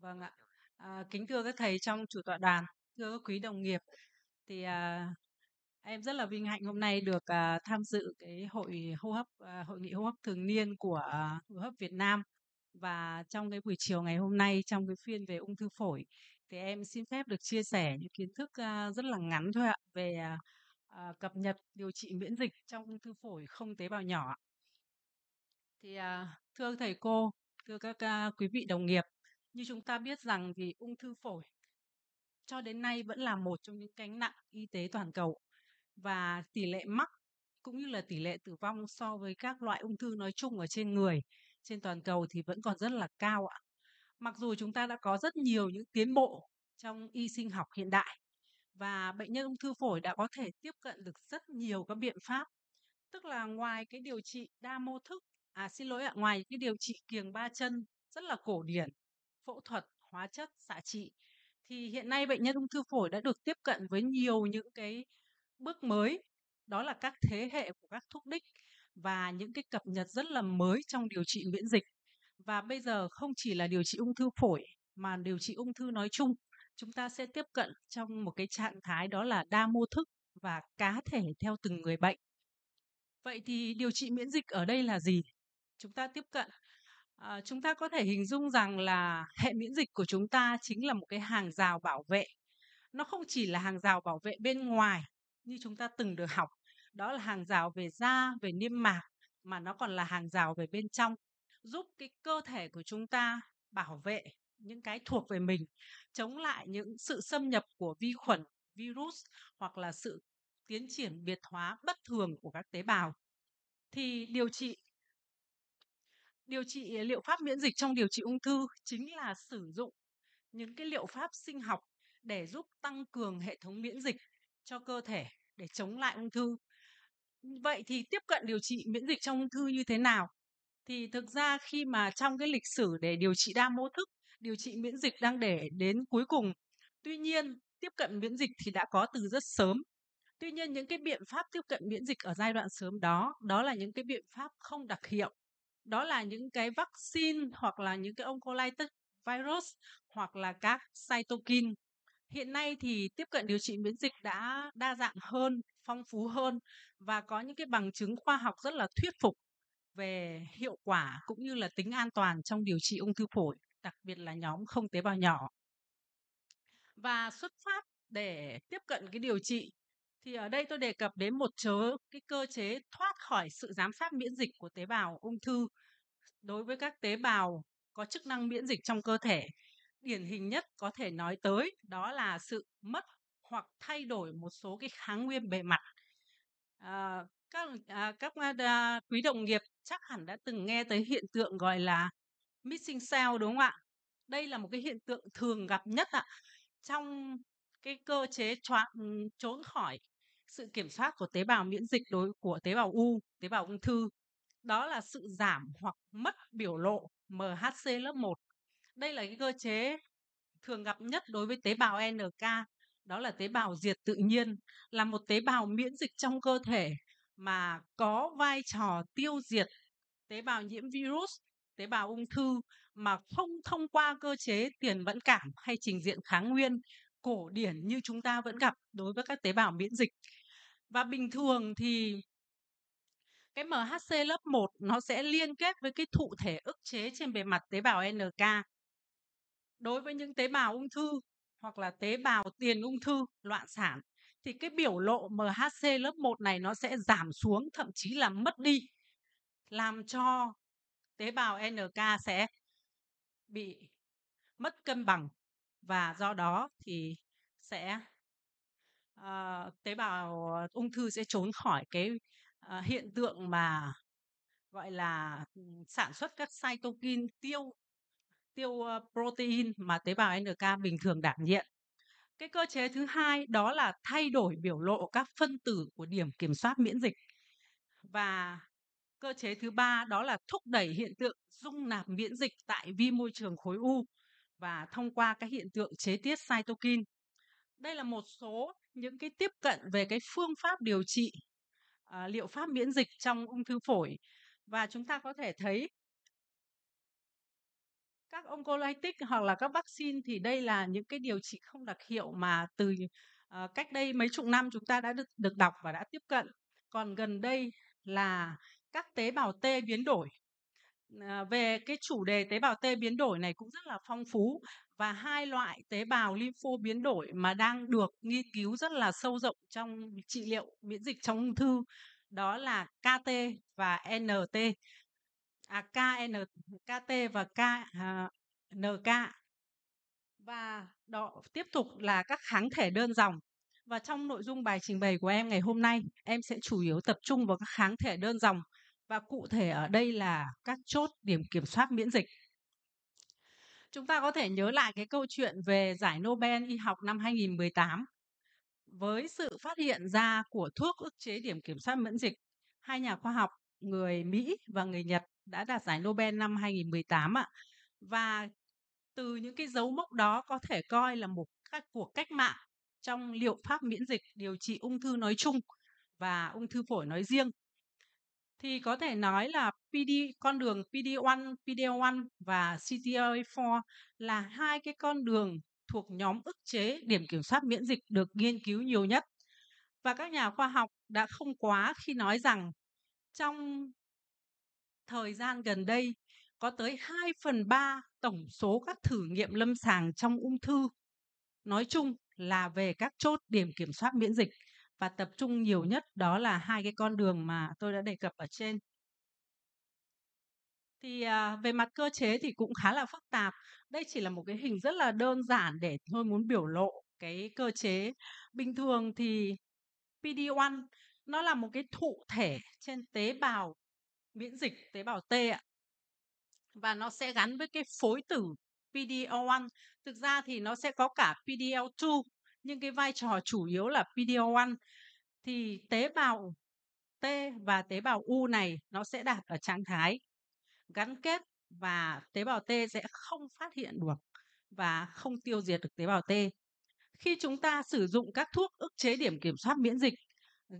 vâng ạ. À, kính thưa các thầy trong chủ tọa đoàn, thưa các quý đồng nghiệp, thì à, em rất là vinh hạnh hôm nay được à, tham dự cái hội hô hấp à, hội nghị hô hấp thường niên của à, hô hấp Việt Nam và trong cái buổi chiều ngày hôm nay trong cái phiên về ung thư phổi thì em xin phép được chia sẻ những kiến thức à, rất là ngắn thôi ạ về à, à cập nhật điều trị miễn dịch trong ung thư phổi không tế bào nhỏ. Thì à, thưa thầy cô, thưa các à, quý vị đồng nghiệp như chúng ta biết rằng thì ung thư phổi cho đến nay vẫn là một trong những cánh nặng y tế toàn cầu và tỷ lệ mắc cũng như là tỷ lệ tử vong so với các loại ung thư nói chung ở trên người trên toàn cầu thì vẫn còn rất là cao ạ. Mặc dù chúng ta đã có rất nhiều những tiến bộ trong y sinh học hiện đại và bệnh nhân ung thư phổi đã có thể tiếp cận được rất nhiều các biện pháp tức là ngoài cái điều trị đa mô thức à xin lỗi ạ ngoài cái điều trị kiềng ba chân rất là cổ điển phẫu thuật, hóa chất, xạ trị. Thì hiện nay bệnh nhân ung thư phổi đã được tiếp cận với nhiều những cái bước mới, đó là các thế hệ của các thuốc đích và những cái cập nhật rất là mới trong điều trị miễn dịch. Và bây giờ không chỉ là điều trị ung thư phổi mà điều trị ung thư nói chung, chúng ta sẽ tiếp cận trong một cái trạng thái đó là đa mô thức và cá thể theo từng người bệnh. Vậy thì điều trị miễn dịch ở đây là gì? Chúng ta tiếp cận À, chúng ta có thể hình dung rằng là hệ miễn dịch của chúng ta chính là một cái hàng rào bảo vệ. Nó không chỉ là hàng rào bảo vệ bên ngoài như chúng ta từng được học, đó là hàng rào về da, về niêm mạc mà nó còn là hàng rào về bên trong, giúp cái cơ thể của chúng ta bảo vệ những cái thuộc về mình, chống lại những sự xâm nhập của vi khuẩn, virus hoặc là sự tiến triển biệt hóa bất thường của các tế bào. Thì điều trị điều trị liệu pháp miễn dịch trong điều trị ung thư chính là sử dụng những cái liệu pháp sinh học để giúp tăng cường hệ thống miễn dịch cho cơ thể để chống lại ung thư. Vậy thì tiếp cận điều trị miễn dịch trong ung thư như thế nào? Thì thực ra khi mà trong cái lịch sử để điều trị đa mô thức, điều trị miễn dịch đang để đến cuối cùng. Tuy nhiên, tiếp cận miễn dịch thì đã có từ rất sớm. Tuy nhiên những cái biện pháp tiếp cận miễn dịch ở giai đoạn sớm đó, đó là những cái biện pháp không đặc hiệu đó là những cái vaccine hoặc là những cái oncolytic virus hoặc là các cytokine hiện nay thì tiếp cận điều trị miễn dịch đã đa dạng hơn phong phú hơn và có những cái bằng chứng khoa học rất là thuyết phục về hiệu quả cũng như là tính an toàn trong điều trị ung thư phổi đặc biệt là nhóm không tế bào nhỏ và xuất phát để tiếp cận cái điều trị thì ở đây tôi đề cập đến một chớ cái cơ chế thoát khỏi sự giám sát miễn dịch của tế bào ung thư đối với các tế bào có chức năng miễn dịch trong cơ thể. Điển hình nhất có thể nói tới đó là sự mất hoặc thay đổi một số cái kháng nguyên bề mặt. À, các à, các à, quý đồng nghiệp chắc hẳn đã từng nghe tới hiện tượng gọi là missing cell đúng không ạ? Đây là một cái hiện tượng thường gặp nhất ạ trong cái cơ chế choáng ừ, trốn khỏi sự kiểm soát của tế bào miễn dịch đối của tế bào u, tế bào ung thư. Đó là sự giảm hoặc mất biểu lộ MHC lớp 1. Đây là cái cơ chế thường gặp nhất đối với tế bào NK, đó là tế bào diệt tự nhiên, là một tế bào miễn dịch trong cơ thể mà có vai trò tiêu diệt tế bào nhiễm virus, tế bào ung thư mà không thông qua cơ chế tiền vẫn cảm hay trình diện kháng nguyên cổ điển như chúng ta vẫn gặp đối với các tế bào miễn dịch. Và bình thường thì cái MHC lớp 1 nó sẽ liên kết với cái thụ thể ức chế trên bề mặt tế bào NK. Đối với những tế bào ung thư hoặc là tế bào tiền ung thư loạn sản thì cái biểu lộ MHC lớp 1 này nó sẽ giảm xuống thậm chí là mất đi làm cho tế bào NK sẽ bị mất cân bằng và do đó thì sẽ uh, tế bào ung thư sẽ trốn khỏi cái uh, hiện tượng mà gọi là sản xuất các cytokine tiêu tiêu ờ, protein mà tế bào NK bình thường đảm nhiệm. Cái cơ chế thứ hai đó là thay đổi biểu lộ các phân tử của điểm kiểm soát miễn dịch. Và cơ chế thứ ba đó là thúc đẩy hiện tượng dung nạp miễn dịch tại vi môi trường khối u và thông qua các hiện tượng chế tiết cytokine. Đây là một số những cái tiếp cận về cái phương pháp điều trị à, liệu pháp miễn dịch trong ung thư phổi và chúng ta có thể thấy các oncolytic hoặc là các vaccine thì đây là những cái điều trị không đặc hiệu mà từ uh, cách đây mấy chục năm chúng ta đã được, được đọc và đã tiếp cận. Còn gần đây là các tế bào T biến đổi À, về cái chủ đề tế bào T biến đổi này cũng rất là phong phú và hai loại tế bào lympho biến đổi mà đang được nghiên cứu rất là sâu rộng trong trị liệu miễn dịch trong ung thư đó là KT và NT à KN KT và K à, NK và đó tiếp tục là các kháng thể đơn dòng và trong nội dung bài trình bày của em ngày hôm nay em sẽ chủ yếu tập trung vào các kháng thể đơn dòng và cụ thể ở đây là các chốt điểm kiểm soát miễn dịch. Chúng ta có thể nhớ lại cái câu chuyện về giải Nobel y học năm 2018. Với sự phát hiện ra của thuốc ức chế điểm kiểm soát miễn dịch, hai nhà khoa học người Mỹ và người Nhật đã đạt giải Nobel năm 2018 ạ. Và từ những cái dấu mốc đó có thể coi là một các cuộc cách mạng trong liệu pháp miễn dịch điều trị ung thư nói chung và ung thư phổi nói riêng thì có thể nói là PD con đường PD1, PD1 và CTLA4 là hai cái con đường thuộc nhóm ức chế điểm kiểm soát miễn dịch được nghiên cứu nhiều nhất. Và các nhà khoa học đã không quá khi nói rằng trong thời gian gần đây có tới 2 phần 3 tổng số các thử nghiệm lâm sàng trong ung thư nói chung là về các chốt điểm kiểm soát miễn dịch và tập trung nhiều nhất đó là hai cái con đường mà tôi đã đề cập ở trên. Thì à, về mặt cơ chế thì cũng khá là phức tạp. Đây chỉ là một cái hình rất là đơn giản để tôi muốn biểu lộ cái cơ chế. Bình thường thì PD1 nó là một cái thụ thể trên tế bào miễn dịch tế bào T ạ. Và nó sẽ gắn với cái phối tử PDL1. Thực ra thì nó sẽ có cả PDL2 nhưng cái vai trò chủ yếu là pd 1 thì tế bào T và tế bào U này nó sẽ đạt ở trạng thái gắn kết và tế bào T sẽ không phát hiện được và không tiêu diệt được tế bào T. Khi chúng ta sử dụng các thuốc ức chế điểm kiểm soát miễn dịch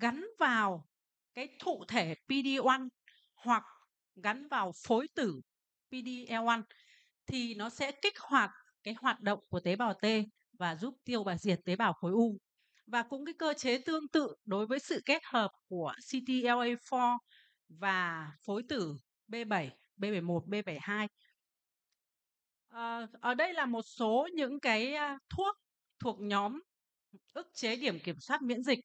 gắn vào cái thụ thể PD-1 hoặc gắn vào phối tử PD-L1 thì nó sẽ kích hoạt cái hoạt động của tế bào T và giúp tiêu và diệt tế bào khối u. Và cũng cái cơ chế tương tự đối với sự kết hợp của CTLA4 và phối tử B7, B71, B72. À, ở đây là một số những cái thuốc thuộc nhóm ức chế điểm kiểm soát miễn dịch.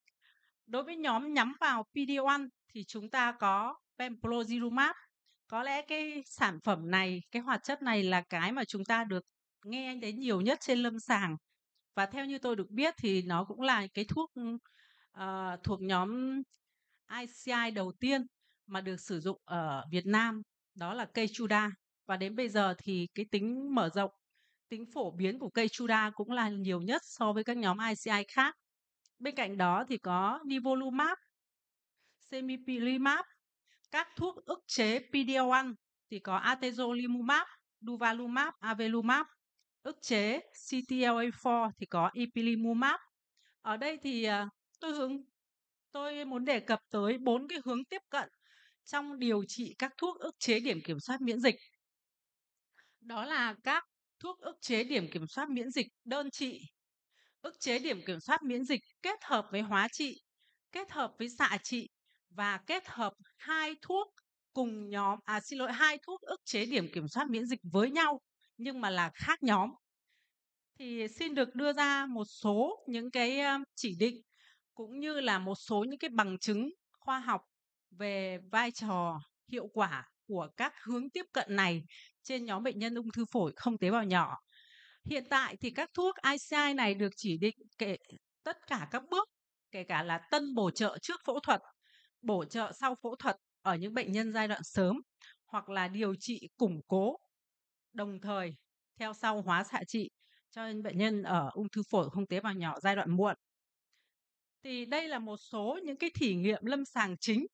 Đối với nhóm nhắm vào PD1 thì chúng ta có pembrolizumab. Có lẽ cái sản phẩm này, cái hoạt chất này là cái mà chúng ta được nghe đến nhiều nhất trên lâm sàng và theo như tôi được biết thì nó cũng là cái thuốc uh, thuộc nhóm ICI đầu tiên mà được sử dụng ở Việt Nam đó là cây chuda và đến bây giờ thì cái tính mở rộng tính phổ biến của cây chuda cũng là nhiều nhất so với các nhóm ICI khác bên cạnh đó thì có nivolumab semipilimab các thuốc ức chế PD-1 thì có atezolizumab, duvalumab, avelumab ức chế CTLA4 thì có ipilimumab. Ở đây thì à, tôi hướng tôi muốn đề cập tới bốn cái hướng tiếp cận trong điều trị các thuốc ức chế điểm kiểm soát miễn dịch. Đó là các thuốc ức chế điểm kiểm soát miễn dịch đơn trị, ức chế điểm kiểm soát miễn dịch kết hợp với hóa trị, kết hợp với xạ trị và kết hợp hai thuốc cùng nhóm à xin lỗi hai thuốc ức chế điểm kiểm soát miễn dịch với nhau nhưng mà là khác nhóm thì xin được đưa ra một số những cái chỉ định cũng như là một số những cái bằng chứng khoa học về vai trò hiệu quả của các hướng tiếp cận này trên nhóm bệnh nhân ung thư phổi không tế bào nhỏ. Hiện tại thì các thuốc ICI này được chỉ định kể tất cả các bước, kể cả là tân bổ trợ trước phẫu thuật, bổ trợ sau phẫu thuật ở những bệnh nhân giai đoạn sớm hoặc là điều trị củng cố đồng thời theo sau hóa xạ trị cho nên bệnh nhân ở ung thư phổi không tế bào nhỏ giai đoạn muộn. Thì đây là một số những cái thí nghiệm lâm sàng chính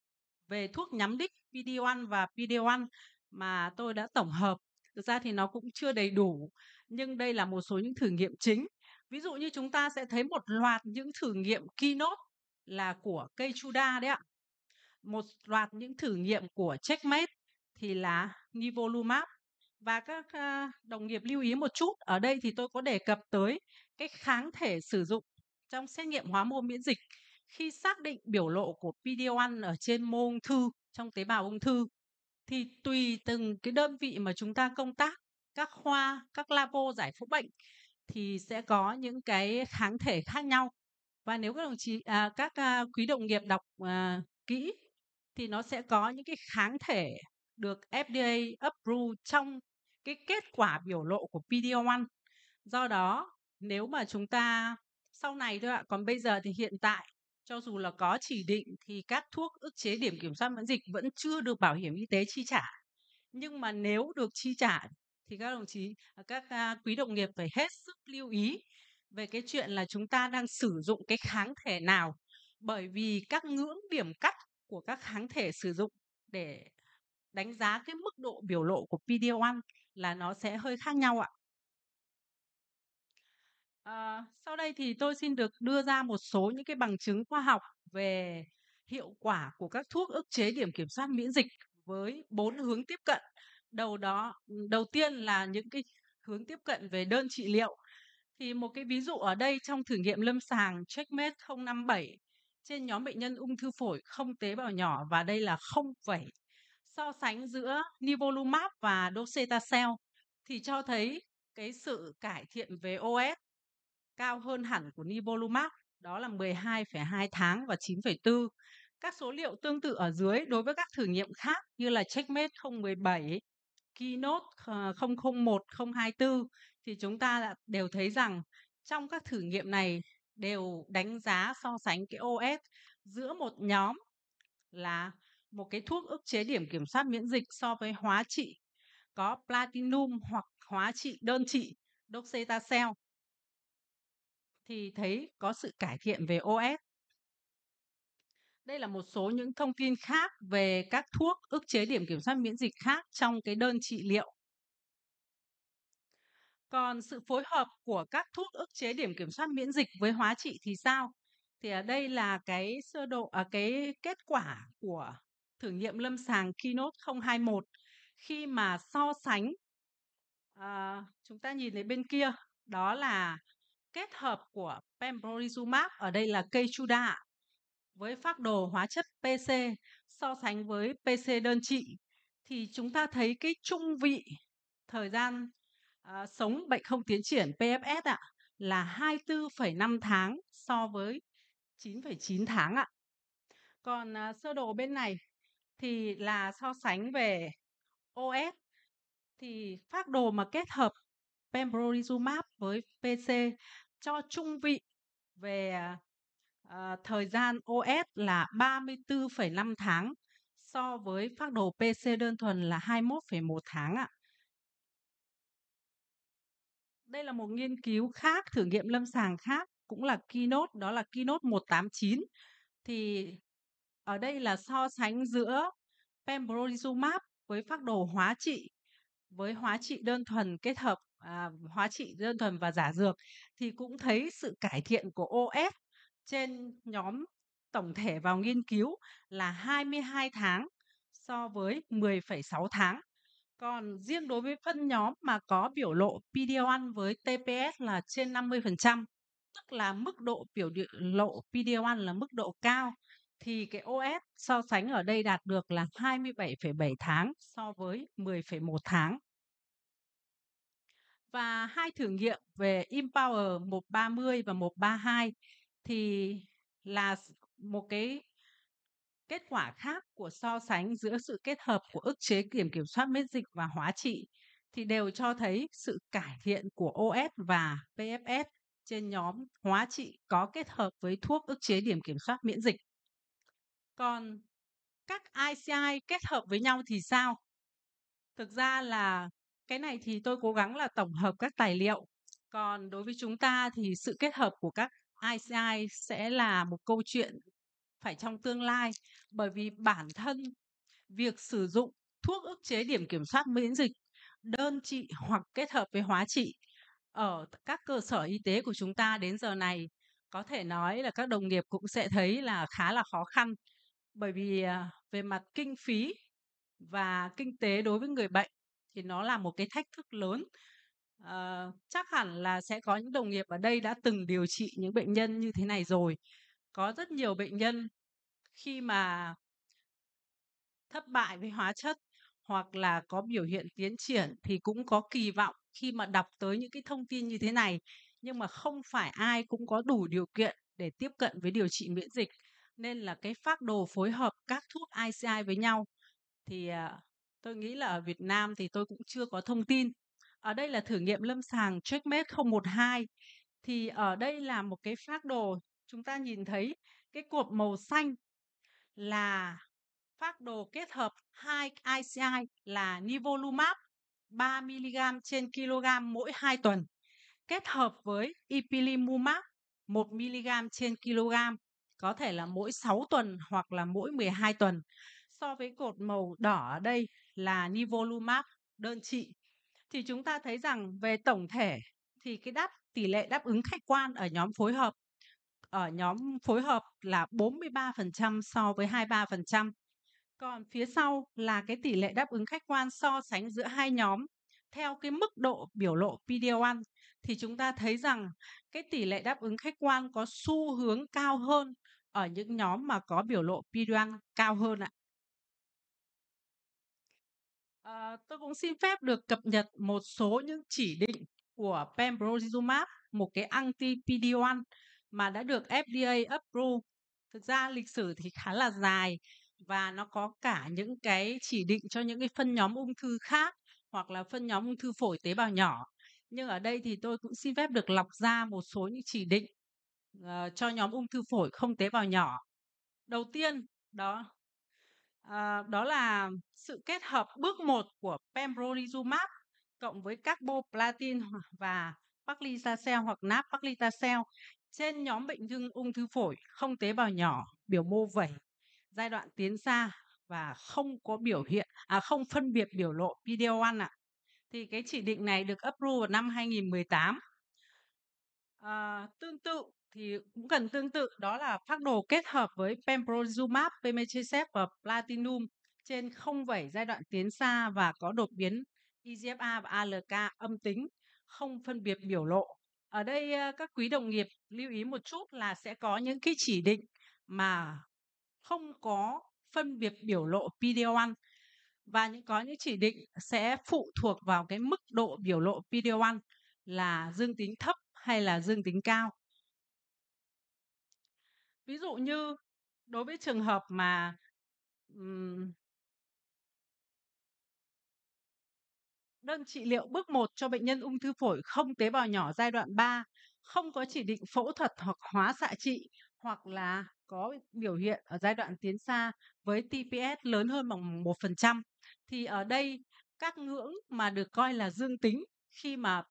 về thuốc nhắm đích PD1 và PD1 mà tôi đã tổng hợp. Thực ra thì nó cũng chưa đầy đủ, nhưng đây là một số những thử nghiệm chính. Ví dụ như chúng ta sẽ thấy một loạt những thử nghiệm keynote là của cây chuda đấy ạ. Một loạt những thử nghiệm của checkmate thì là nivolumab và các đồng nghiệp lưu ý một chút, ở đây thì tôi có đề cập tới cái kháng thể sử dụng trong xét nghiệm hóa môn miễn dịch khi xác định biểu lộ của PD-1 ở trên mô ung thư trong tế bào ung thư thì tùy từng cái đơn vị mà chúng ta công tác, các khoa, các labo giải phẫu bệnh thì sẽ có những cái kháng thể khác nhau. Và nếu các đồng chí à, các à, quý đồng nghiệp đọc à, kỹ thì nó sẽ có những cái kháng thể được FDA approve trong cái kết quả biểu lộ của PD-1. Do đó, nếu mà chúng ta sau này thôi ạ, còn bây giờ thì hiện tại cho dù là có chỉ định thì các thuốc ức chế điểm kiểm soát miễn dịch vẫn chưa được bảo hiểm y tế chi trả. Nhưng mà nếu được chi trả thì các đồng chí à, các quý đồng nghiệp phải hết sức lưu ý về cái chuyện là chúng ta đang sử dụng cái kháng thể nào bởi vì các ngưỡng điểm cắt của các kháng thể sử dụng để đánh giá cái mức độ biểu lộ của PD-1 là nó sẽ hơi khác nhau ạ. À, sau đây thì tôi xin được đưa ra một số những cái bằng chứng khoa học về hiệu quả của các thuốc ức chế điểm kiểm soát miễn dịch với bốn hướng tiếp cận. Đầu đó, đầu tiên là những cái hướng tiếp cận về đơn trị liệu. Thì một cái ví dụ ở đây trong thử nghiệm lâm sàng Checkmate 057 trên nhóm bệnh nhân ung thư phổi không tế bào nhỏ và đây là 0,8 so sánh giữa nivolumab và docetaxel thì cho thấy cái sự cải thiện về OS cao hơn hẳn của nivolumab, đó là 12,2 tháng và 9,4. Các số liệu tương tự ở dưới đối với các thử nghiệm khác như là Checkmate 017, Keynote 001, ờ, 024 thì chúng ta đều thấy rằng trong các thử nghiệm này đều đánh giá so sánh cái OS giữa một nhóm là một cái thuốc ức chế điểm kiểm soát miễn dịch so với hóa trị có platinum hoặc hóa trị đơn trị doxetacel thì thấy có sự cải thiện về OS. Đây là một số những thông tin khác về các thuốc ức chế điểm kiểm soát miễn dịch khác trong cái đơn trị liệu. Còn sự phối hợp của các thuốc ức chế điểm kiểm soát miễn dịch với hóa trị thì sao? Thì ở đây là cái sơ độ à, cái kết quả của thử nghiệm lâm sàng Keynote 021 khi mà so sánh à, chúng ta nhìn thấy bên kia đó là kết hợp của pembrolizumab ở đây là Keytruda với phác đồ hóa chất PC so sánh với PC đơn trị thì chúng ta thấy cái trung vị thời gian à, sống bệnh không tiến triển PFS ạ à, là 24,5 tháng so với 9,9 tháng ạ. Còn à, sơ đồ bên này thì là so sánh về OS thì phác đồ mà kết hợp pembrolizumab với PC cho trung vị về uh, thời gian OS là 34,5 tháng so với phác đồ PC đơn thuần là 21,1 tháng ạ. Đây là một nghiên cứu khác, thử nghiệm lâm sàng khác cũng là keynote, đó là keynote 189 thì ở đây là so sánh giữa pembrolizumab với phác đồ hóa trị với hóa trị đơn thuần kết hợp à, hóa trị đơn thuần và giả dược thì cũng thấy sự cải thiện của OS trên nhóm tổng thể vào nghiên cứu là 22 tháng so với 10,6 tháng. Còn riêng đối với phân nhóm mà có biểu lộ PD-1 với TPS là trên 50%, tức là mức độ biểu lộ PD-1 là mức độ cao thì cái OS so sánh ở đây đạt được là 27,7 tháng so với 10,1 tháng. Và hai thử nghiệm về Empower 130 và 132 thì là một cái kết quả khác của so sánh giữa sự kết hợp của ức chế kiểm kiểm soát miễn dịch và hóa trị thì đều cho thấy sự cải thiện của OS và PFS trên nhóm hóa trị có kết hợp với thuốc ức chế điểm kiểm soát miễn dịch. Còn các ICI kết hợp với nhau thì sao? Thực ra là cái này thì tôi cố gắng là tổng hợp các tài liệu. Còn đối với chúng ta thì sự kết hợp của các ICI sẽ là một câu chuyện phải trong tương lai bởi vì bản thân việc sử dụng thuốc ức chế điểm kiểm soát miễn dịch đơn trị hoặc kết hợp với hóa trị ở các cơ sở y tế của chúng ta đến giờ này có thể nói là các đồng nghiệp cũng sẽ thấy là khá là khó khăn bởi vì à, về mặt kinh phí và kinh tế đối với người bệnh thì nó là một cái thách thức lớn à, chắc hẳn là sẽ có những đồng nghiệp ở đây đã từng điều trị những bệnh nhân như thế này rồi có rất nhiều bệnh nhân khi mà thất bại với hóa chất hoặc là có biểu hiện tiến triển thì cũng có kỳ vọng khi mà đọc tới những cái thông tin như thế này nhưng mà không phải ai cũng có đủ điều kiện để tiếp cận với điều trị miễn dịch nên là cái phác đồ phối hợp các thuốc ICI với nhau thì à, tôi nghĩ là ở Việt Nam thì tôi cũng chưa có thông tin. Ở đây là thử nghiệm lâm sàng Checkmate 012 thì ở đây là một cái phác đồ chúng ta nhìn thấy cái cột màu xanh là phác đồ kết hợp hai ICI là nivolumab 3 mg trên kg mỗi 2 tuần kết hợp với ipilimumab 1 mg trên kg có thể là mỗi 6 tuần hoặc là mỗi 12 tuần. So với cột màu đỏ ở đây là nivolumab đơn trị thì chúng ta thấy rằng về tổng thể thì cái đáp tỷ lệ đáp ứng khách quan ở nhóm phối hợp ở nhóm phối hợp là 43% so với 23%. Còn phía sau là cái tỷ lệ đáp ứng khách quan so sánh giữa hai nhóm theo cái mức độ biểu lộ PD1 l thì chúng ta thấy rằng cái tỷ lệ đáp ứng khách quan có xu hướng cao hơn ở những nhóm mà có biểu lộ piduang cao hơn ạ. À, tôi cũng xin phép được cập nhật một số những chỉ định của pembrolizumab, một cái anti-PD-1 mà đã được FDA approve. Thực ra lịch sử thì khá là dài và nó có cả những cái chỉ định cho những cái phân nhóm ung thư khác hoặc là phân nhóm ung thư phổi tế bào nhỏ nhưng ở đây thì tôi cũng xin phép được lọc ra một số những chỉ định uh, cho nhóm ung thư phổi không tế bào nhỏ. Đầu tiên đó uh, đó là sự kết hợp bước 1 của pembrolizumab cộng với carboplatin và paclitaxel hoặc nab-paclitaxel trên nhóm bệnh nhân ung thư phổi không tế bào nhỏ biểu mô vẩy giai đoạn tiến xa và không có biểu hiện à không phân biệt biểu lộ PD1 ạ. À. Thì cái chỉ định này được approve vào năm 2018. À, ờ, tương tự thì cũng cần tương tự đó là phác đồ kết hợp với pembrolizumab, pemetrexed và platinum trên không 0,7 giai đoạn tiến xa và có đột biến EGFR và ALK âm tính không phân biệt biểu lộ. Ở đây ờ, các quý đồng nghiệp lưu ý một chút là sẽ có những cái chỉ định mà không có phân biệt biểu lộ PD1 l và những có những chỉ định sẽ phụ thuộc vào cái mức độ biểu lộ PD1 là dương tính thấp hay là dương tính cao. Ví dụ như đối với trường hợp mà um, đơn trị liệu bước 1 cho bệnh nhân ung thư phổi không tế bào nhỏ giai đoạn 3 không có chỉ định phẫu thuật hoặc hóa xạ trị hoặc là có biểu hiện ở giai đoạn tiến xa với TPS lớn hơn bằng 1% thì ở đây các ngưỡng mà được coi là dương tính khi mà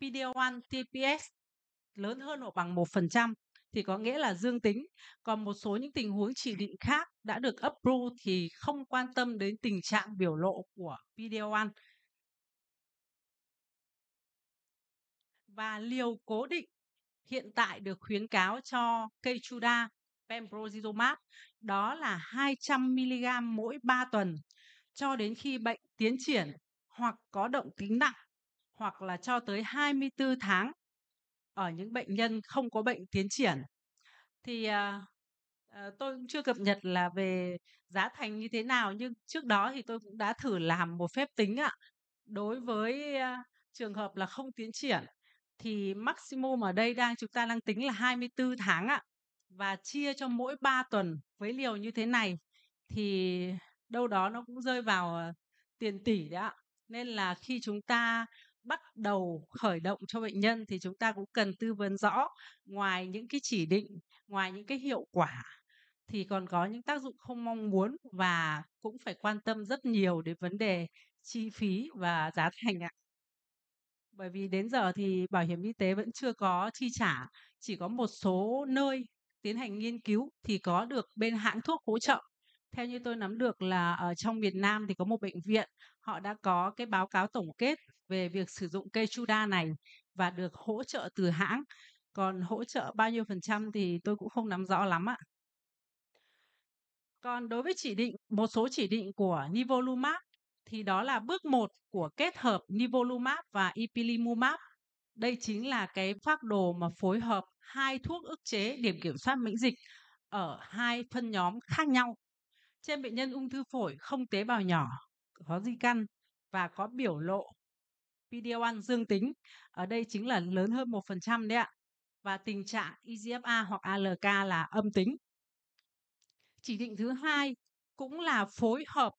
PD1 TPS lớn hơn hoặc bằng 1% thì có nghĩa là dương tính. Còn một số những tình huống chỉ định khác đã được approve thì không quan tâm đến tình trạng biểu lộ của PD1. Và liều cố định hiện tại được khuyến cáo cho Keytruda pembrolizumab đó là 200 mg mỗi 3 tuần cho đến khi bệnh tiến triển hoặc có động tính nặng hoặc là cho tới 24 tháng ở những bệnh nhân không có bệnh tiến triển. Thì à, à, tôi cũng chưa cập nhật là về giá thành như thế nào nhưng trước đó thì tôi cũng đã thử làm một phép tính ạ. Đối với à, trường hợp là không tiến triển thì maximum ở đây đang chúng ta đang tính là 24 tháng ạ và chia cho mỗi 3 tuần với liều như thế này thì đâu đó nó cũng rơi vào ờ, tiền tỷ đấy ạ nên là khi chúng ta bắt đầu khởi động cho bệnh nhân thì chúng ta cũng cần tư vấn rõ ngoài những cái chỉ định ngoài những cái hiệu quả thì còn có những tác dụng không mong muốn và cũng phải quan tâm rất nhiều đến vấn đề chi phí và giá thành ạ bởi vì đến giờ thì bảo hiểm y tế vẫn chưa có chi trả chỉ có một số nơi tiến hành nghiên cứu thì có được bên hãng thuốc hỗ trợ theo như tôi nắm được là ở trong Việt Nam thì có một bệnh viện họ đã có cái báo cáo tổng kết về việc sử dụng cây chuda này và được hỗ trợ từ hãng. Còn hỗ trợ bao nhiêu phần trăm thì tôi cũng không nắm rõ lắm ạ. Còn đối với chỉ định một số chỉ định của nivolumab thì đó là bước 1 của kết hợp nivolumab và ipilimumab. Đây chính là cái phác đồ mà phối hợp hai thuốc ức chế điểm kiểm soát miễn dịch ở hai phân nhóm khác nhau trên bệnh nhân ung thư phổi không tế bào nhỏ, có di căn và có biểu lộ PD-1 dương tính, ở đây chính là lớn hơn 1% đấy ạ. Và tình trạng EGFA hoặc ALK là âm tính. Chỉ định thứ hai cũng là phối hợp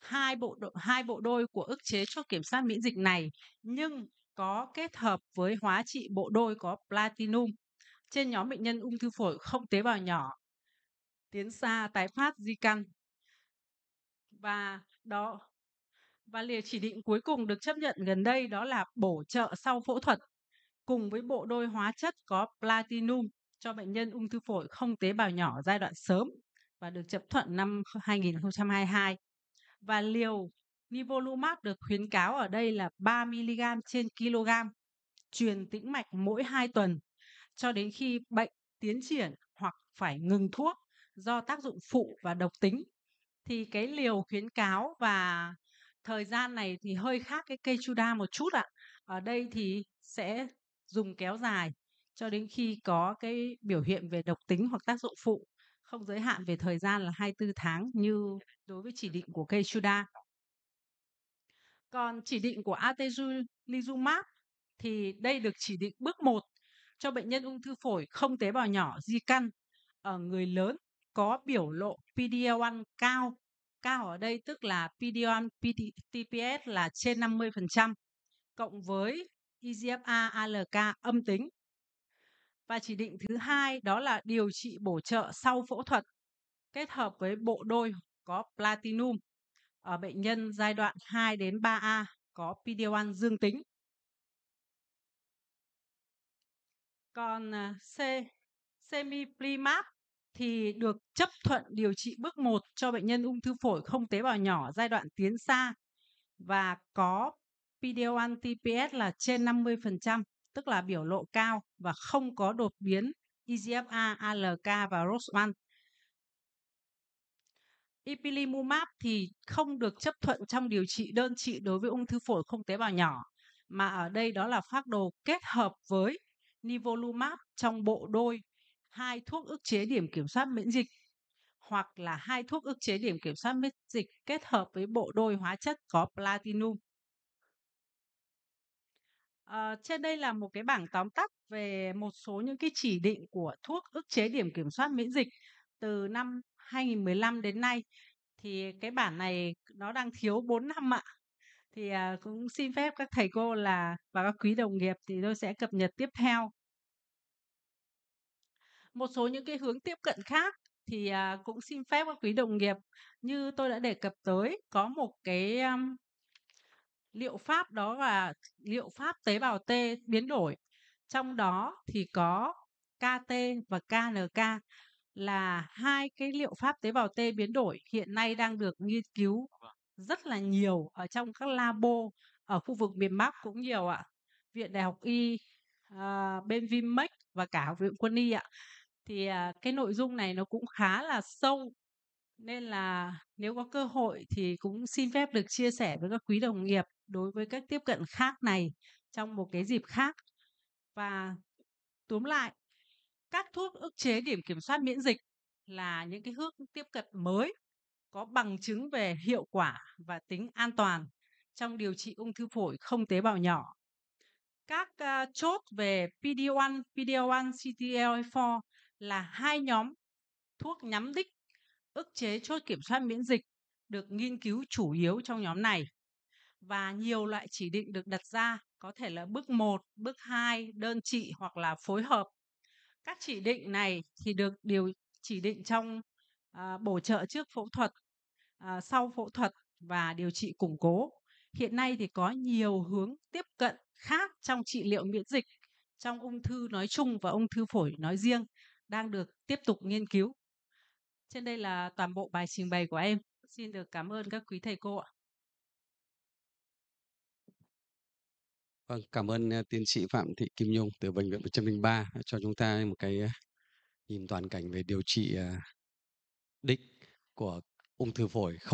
hai bộ đôi, hai bộ đôi của ức chế cho kiểm soát miễn dịch này nhưng có kết hợp với hóa trị bộ đôi có platinum trên nhóm bệnh nhân ung thư phổi không tế bào nhỏ tiến xa tái phát di căn và đó và liều chỉ định cuối cùng được chấp nhận gần đây đó là bổ trợ sau phẫu thuật cùng với bộ đôi hóa chất có platinum cho bệnh nhân ung thư phổi không tế bào nhỏ giai đoạn sớm và được chấp thuận năm 2022. Và liều nivolumab được khuyến cáo ở đây là 3 mg trên kg truyền tĩnh mạch mỗi 2 tuần cho đến khi bệnh tiến triển hoặc phải ngừng thuốc do tác dụng phụ và độc tính thì cái liều khuyến cáo và thời gian này thì hơi khác cái cây Chuda một chút ạ. Ở đây thì sẽ dùng kéo dài cho đến khi có cái biểu hiện về độc tính hoặc tác dụng phụ, không giới hạn về thời gian là 24 tháng như đối với chỉ định của cây Chuda. Còn chỉ định của atezolizumab thì đây được chỉ định bước 1 cho bệnh nhân ung thư phổi không tế bào nhỏ di căn ở người lớn có biểu lộ pd 1 cao. Cao ở đây tức là pd 1 TPS là trên 50% cộng với EGFR ALK âm tính. Và chỉ định thứ hai đó là điều trị bổ trợ sau phẫu thuật kết hợp với bộ đôi có platinum ở bệnh nhân giai đoạn 2 đến 3A có PD-1 dương tính. Còn à, C semiplimab thì được chấp thuận điều trị bước 1 cho bệnh nhân ung thư phổi không tế bào nhỏ giai đoạn tiến xa và có PD-1 TPS là trên 50%, tức là biểu lộ cao và không có đột biến EGFR, ALK và ROS1. Ipilimumab thì không được chấp thuận trong điều trị đơn trị đối với ung thư phổi không tế bào nhỏ, mà ở đây đó là phác đồ kết hợp với nivolumab trong bộ đôi hai thuốc ức chế điểm kiểm soát miễn dịch hoặc là hai thuốc ức chế điểm kiểm soát miễn dịch kết hợp với bộ đôi hóa chất có platinum. À, trên đây là một cái bảng tóm tắt về một số những cái chỉ định của thuốc ức chế điểm kiểm soát miễn dịch từ năm 2015 đến nay. Thì cái bản này nó đang thiếu 4 năm ạ. Thì à, cũng xin phép các thầy cô là và các quý đồng nghiệp thì tôi sẽ cập nhật tiếp theo một số những cái hướng tiếp cận khác thì à, cũng xin phép các quý đồng nghiệp như tôi đã đề cập tới có một cái um, liệu pháp đó là liệu pháp tế bào T biến đổi trong đó thì có KT và KNK là hai cái liệu pháp tế bào T biến đổi hiện nay đang được nghiên cứu vâng. rất là nhiều ở trong các labo ở khu vực miền Bắc cũng nhiều ạ. Viện Đại học Y, uh, bên Vinmec và cả học Viện Quân Y ạ thì à, cái nội dung này nó cũng khá là sâu nên là nếu có cơ hội thì cũng xin phép được chia sẻ với các quý đồng nghiệp đối với các tiếp cận khác này trong một cái dịp khác và tóm lại các thuốc ức chế điểm kiểm soát miễn dịch là những cái hướng tiếp cận mới có bằng chứng về hiệu quả và tính an toàn trong điều trị ung thư phổi không tế bào nhỏ. Các uh, chốt về PD1, PD1, CTLA4 là hai nhóm thuốc nhắm đích ức chế chốt kiểm soát miễn dịch được nghiên cứu chủ yếu trong nhóm này và nhiều loại chỉ định được đặt ra có thể là bước 1, bước 2, đơn trị hoặc là phối hợp. Các chỉ định này thì được điều chỉ định trong à, bổ trợ trước phẫu thuật, à, sau phẫu thuật và điều trị củng cố. Hiện nay thì có nhiều hướng tiếp cận khác trong trị liệu miễn dịch trong ung thư nói chung và ung thư phổi nói riêng đang được tiếp tục nghiên cứu. Trên đây là toàn bộ bài trình bày của em. Xin được cảm ơn các quý thầy cô ạ. Vâng, cảm ơn ờ, tiến sĩ Phạm Thị Kim Nhung từ Bệnh viện 103 cho chúng ta một cái ờ, nhìn toàn cảnh về điều trị ờ, đích của ung thư phổi. không.